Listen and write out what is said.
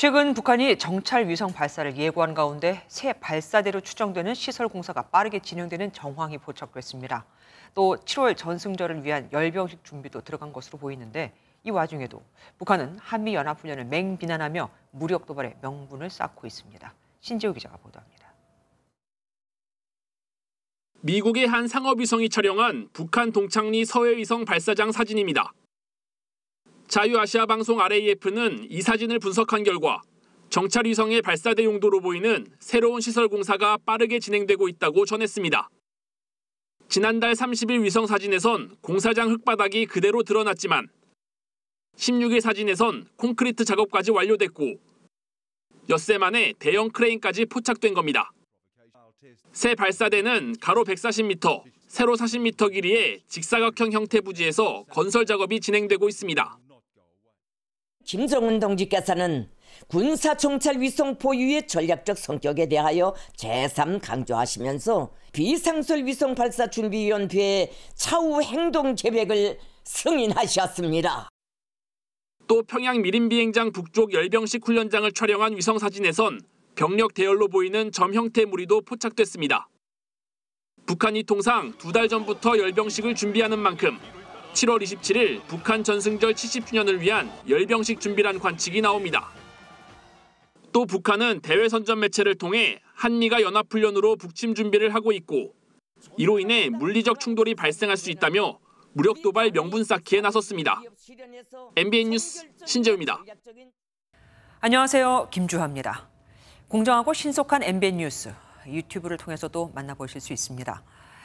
최근 북한이 정찰 위성 발사를 예고한 가운데 새 발사대로 추정되는 시설 공사가 빠르게 진행되는 정황이 포착됐습니다. 또 7월 전승절을 위한 열병식 준비도 들어간 것으로 보이는데 이 와중에도 북한은 한미연합훈련을 맹비난하며 무력 도발의 명분을 쌓고 있습니다. 신지우 기자가 보도합니다. 미국의 한 상업위성이 촬영한 북한 동창리 서해위성 발사장 사진입니다. 자유아시아 방송 RAF는 이 사진을 분석한 결과 정찰 위성의 발사대 용도로 보이는 새로운 시설 공사가 빠르게 진행되고 있다고 전했습니다. 지난달 30일 위성 사진에선 공사장 흙바닥이 그대로 드러났지만 16일 사진에선 콘크리트 작업까지 완료됐고 엿새 만에 대형 크레인까지 포착된 겁니다. 새 발사대는 가로 140m, 세로 40m 길이의 직사각형 형태 부지에서 건설 작업이 진행되고 있습니다. 김정은 동지께서는 군사총찰 위성 보유의 전략적 성격에 대하여 재삼 강조하시면서 비상설 위성 발사 준비위원회의 차후 행동 계획을 승인하셨습니다. 또 평양 미림 비행장 북쪽 열병식 훈련장을 촬영한 위성 사진에선 병력 대열로 보이는 점 형태 무리도 포착됐습니다. 북한이 통상 두 달 전부터 열병식을 준비하는 만큼 7월 27일 북한 전승절 70주년을 위한 열병식 준비란 관측이 나옵니다. 또 북한은 대외 선전 매체를 통해 한미가 연합훈련으로 북침 준비를 하고 있고 이로 인해 물리적 충돌이 발생할 수 있다며 무력 도발 명분 쌓기에 나섰습니다. MBN 뉴스 신재우입니다. 안녕하세요. 김주하입니다. 공정하고 신속한 MBN 뉴스 유튜브를 통해서도 만나보실 수 있습니다.